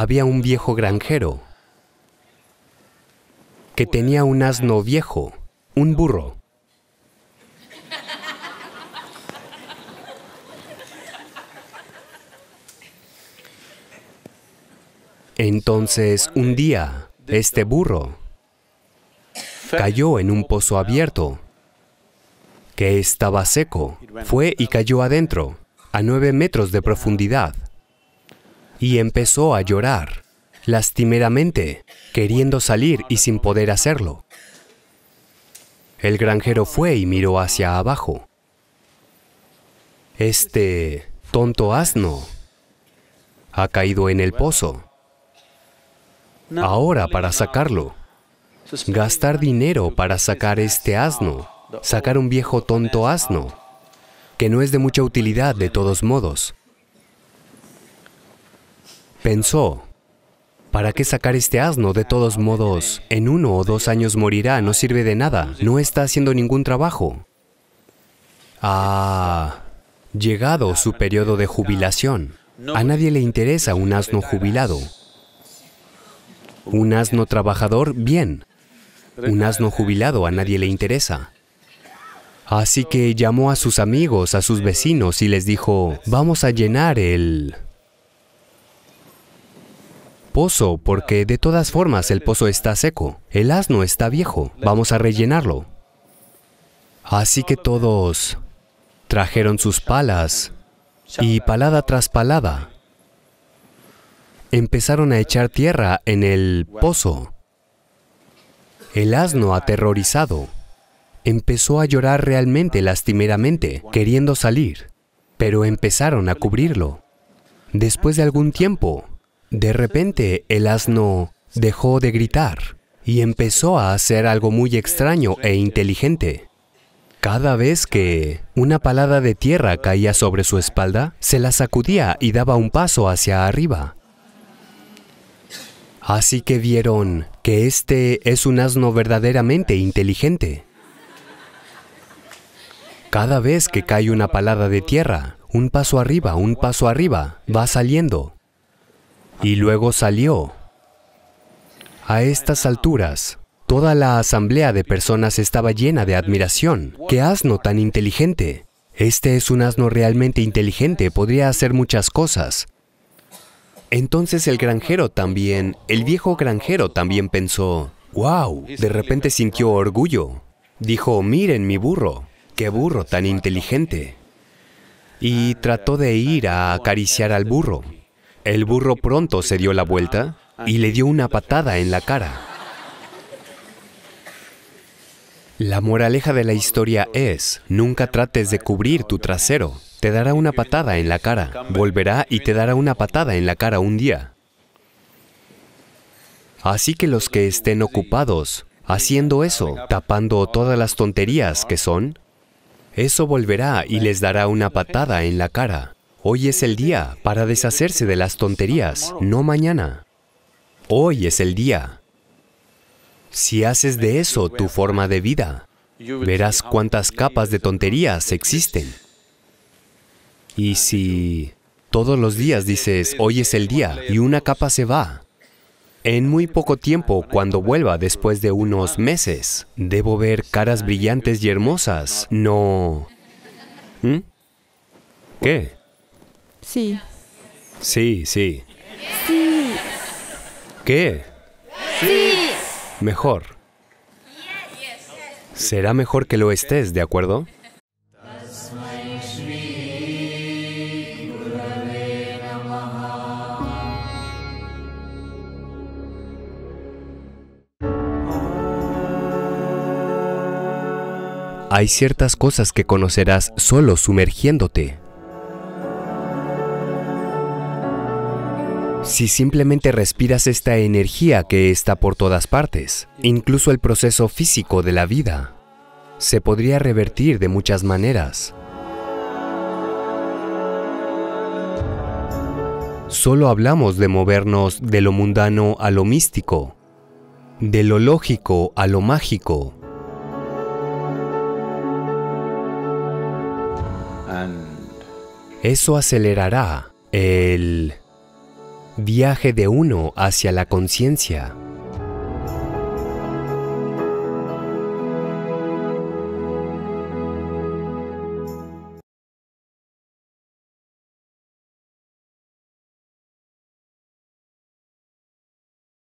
había un viejo granjero que tenía un asno viejo, un burro. Entonces, un día, este burro cayó en un pozo abierto que estaba seco. Fue y cayó adentro, a nueve metros de profundidad y empezó a llorar, lastimeramente, queriendo salir y sin poder hacerlo. El granjero fue y miró hacia abajo. Este tonto asno ha caído en el pozo. Ahora para sacarlo, gastar dinero para sacar este asno, sacar un viejo tonto asno, que no es de mucha utilidad de todos modos. Pensó, ¿para qué sacar este asno? De todos modos, en uno o dos años morirá, no sirve de nada, no está haciendo ningún trabajo. Ha ah, llegado su periodo de jubilación. A nadie le interesa un asno jubilado. Un asno trabajador, bien. Un asno jubilado a nadie le interesa. Así que llamó a sus amigos, a sus vecinos y les dijo, vamos a llenar el pozo porque de todas formas el pozo está seco. El asno está viejo. Vamos a rellenarlo. Así que todos trajeron sus palas y palada tras palada empezaron a echar tierra en el pozo. El asno aterrorizado empezó a llorar realmente lastimeramente, queriendo salir, pero empezaron a cubrirlo. Después de algún tiempo, de repente el asno dejó de gritar y empezó a hacer algo muy extraño e inteligente. Cada vez que una palada de tierra caía sobre su espalda, se la sacudía y daba un paso hacia arriba. Así que vieron que este es un asno verdaderamente inteligente. Cada vez que cae una palada de tierra, un paso arriba, un paso arriba, va saliendo y luego salió. A estas alturas, toda la asamblea de personas estaba llena de admiración. ¡Qué asno tan inteligente! Este es un asno realmente inteligente, podría hacer muchas cosas. Entonces el granjero también, el viejo granjero también pensó, ¡Wow! De repente sintió orgullo. Dijo, miren mi burro, qué burro tan inteligente. Y trató de ir a acariciar al burro. El burro pronto se dio la vuelta y le dio una patada en la cara. La moraleja de la historia es, nunca trates de cubrir tu trasero. Te dará una patada en la cara. Volverá y te dará una patada en la cara un día. Así que los que estén ocupados haciendo eso, tapando todas las tonterías que son, eso volverá y les dará una patada en la cara. Hoy es el día para deshacerse de las tonterías, no mañana. Hoy es el día. Si haces de eso tu forma de vida, verás cuántas capas de tonterías existen. Y si todos los días dices, hoy es el día, y una capa se va, en muy poco tiempo, cuando vuelva después de unos meses, debo ver caras brillantes y hermosas, no... ¿Mm? ¿Qué? Sí. Sí, sí. Sí. ¿Qué? Sí. Mejor. Será mejor que lo estés, ¿de acuerdo? Hay ciertas cosas que conocerás solo sumergiéndote. si simplemente respiras esta energía que está por todas partes, incluso el proceso físico de la vida, se podría revertir de muchas maneras. Solo hablamos de movernos de lo mundano a lo místico, de lo lógico a lo mágico. Eso acelerará el Viaje de uno hacia la conciencia.